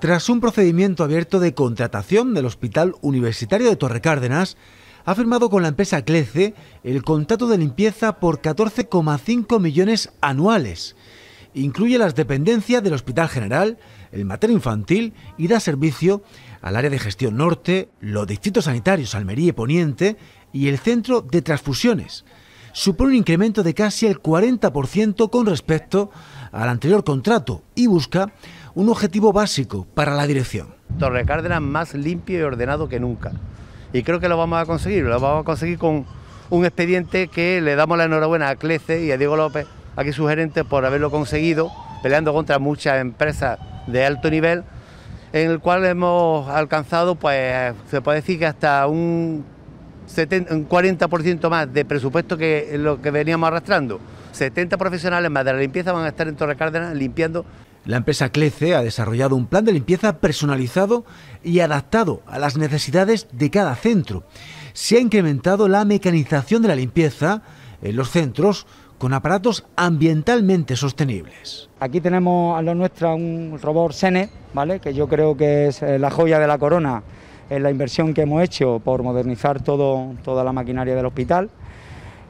tras un procedimiento abierto de contratación del Hospital Universitario de Torre Cárdenas, ha firmado con la empresa Clece el contrato de limpieza por 14,5 millones anuales. Incluye las dependencias del Hospital General, el Materno Infantil y da servicio al área de gestión norte, los distritos sanitarios Almería y Poniente y el Centro de Transfusiones. Supone un incremento de casi el 40% con respecto al anterior contrato y busca un objetivo básico para la dirección. Torre Cárdenas más limpio y ordenado que nunca. Y creo que lo vamos a conseguir, lo vamos a conseguir con un expediente que le damos la enhorabuena a Clece y a Diego López, aquí su gerente, por haberlo conseguido, peleando contra muchas empresas de alto nivel, en el cual hemos alcanzado, pues se puede decir que hasta un, un 40% más de presupuesto que lo que veníamos arrastrando. 70 profesionales más de la limpieza van a estar en Torre Cárdenas limpiando. La empresa Clece ha desarrollado un plan de limpieza personalizado y adaptado a las necesidades de cada centro. Se ha incrementado la mecanización de la limpieza en los centros con aparatos ambientalmente sostenibles. Aquí tenemos a lo nuestra un robot Sene, ¿vale? que yo creo que es eh, la joya de la corona en la inversión que hemos hecho por modernizar toda la maquinaria del hospital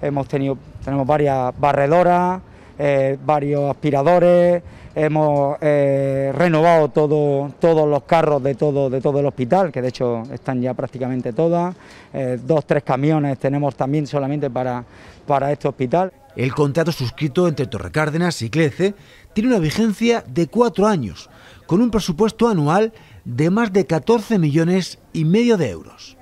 hemos tenido, tenemos varias barredoras, eh, varios aspiradores, hemos eh, renovado todos los carros de todo, de todo el hospital, que de hecho están ya prácticamente todas, eh, dos, tres camiones tenemos también solamente para, para este hospital. El contrato suscrito entre Torrecárdenas y Clece tiene una vigencia de cuatro años, con un presupuesto anual de más de 14 millones y medio de euros.